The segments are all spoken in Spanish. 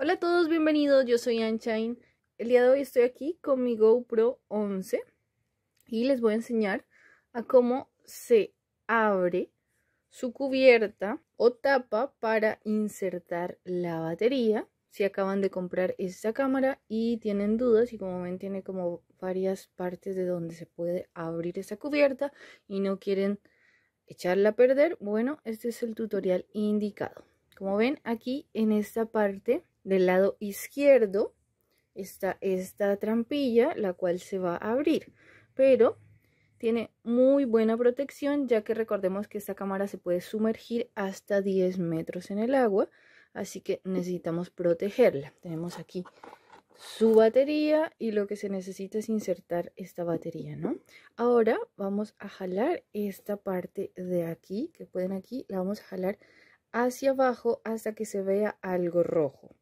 Hola a todos, bienvenidos, yo soy Anchain. El día de hoy estoy aquí con mi GoPro 11 y les voy a enseñar a cómo se abre su cubierta o tapa para insertar la batería. Si acaban de comprar esta cámara y tienen dudas y como ven tiene como varias partes de donde se puede abrir esa cubierta y no quieren echarla a perder, bueno, este es el tutorial indicado. Como ven aquí en esta parte del lado izquierdo está esta trampilla, la cual se va a abrir, pero tiene muy buena protección, ya que recordemos que esta cámara se puede sumergir hasta 10 metros en el agua, así que necesitamos protegerla. Tenemos aquí su batería y lo que se necesita es insertar esta batería, ¿no? Ahora vamos a jalar esta parte de aquí, que pueden aquí, la vamos a jalar hacia abajo hasta que se vea algo rojo.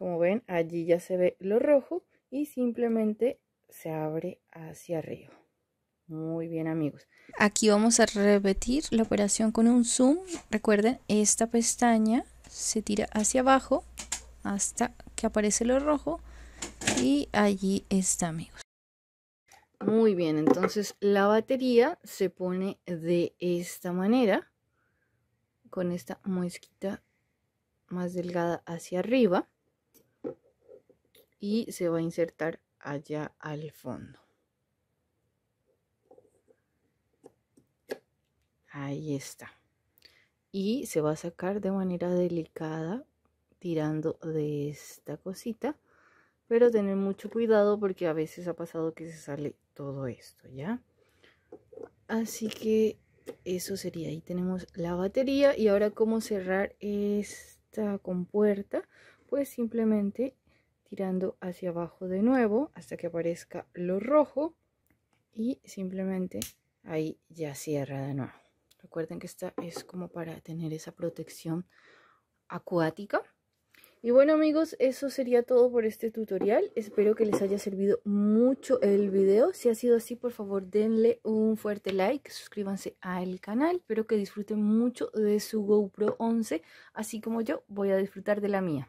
Como ven, allí ya se ve lo rojo y simplemente se abre hacia arriba. Muy bien amigos. Aquí vamos a repetir la operación con un zoom. Recuerden, esta pestaña se tira hacia abajo hasta que aparece lo rojo y allí está amigos. Muy bien, entonces la batería se pone de esta manera, con esta muesquita más delgada hacia arriba y se va a insertar allá al fondo. Ahí está. Y se va a sacar de manera delicada tirando de esta cosita. Pero tener mucho cuidado porque a veces ha pasado que se sale todo esto, ¿ya? Así que eso sería. Ahí tenemos la batería. Y ahora cómo cerrar esta compuerta. Pues simplemente Girando hacia abajo de nuevo hasta que aparezca lo rojo y simplemente ahí ya cierra de nuevo recuerden que esta es como para tener esa protección acuática y bueno amigos, eso sería todo por este tutorial. Espero que les haya servido mucho el video. Si ha sido así, por favor denle un fuerte like, suscríbanse al canal. Espero que disfruten mucho de su GoPro 11, así como yo voy a disfrutar de la mía.